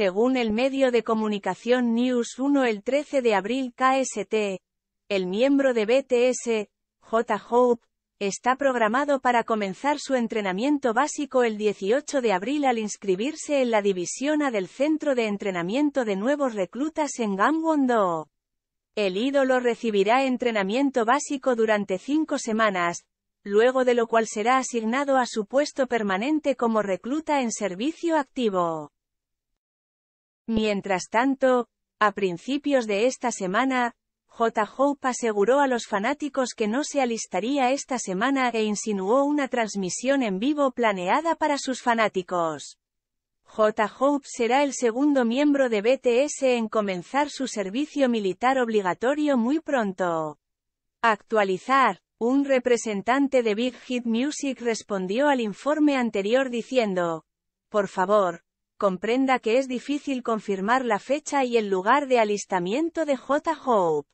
Según el medio de comunicación News 1 el 13 de abril KST, el miembro de BTS, J. Hope, está programado para comenzar su entrenamiento básico el 18 de abril al inscribirse en la División A del Centro de Entrenamiento de Nuevos Reclutas en Gangwon-do. El ídolo recibirá entrenamiento básico durante cinco semanas, luego de lo cual será asignado a su puesto permanente como recluta en servicio activo. Mientras tanto, a principios de esta semana, J. Hope aseguró a los fanáticos que no se alistaría esta semana e insinuó una transmisión en vivo planeada para sus fanáticos. J. Hope será el segundo miembro de BTS en comenzar su servicio militar obligatorio muy pronto. Actualizar. Un representante de Big Hit Music respondió al informe anterior diciendo, por favor, comprenda que es difícil confirmar la fecha y el lugar de alistamiento de J. Hope.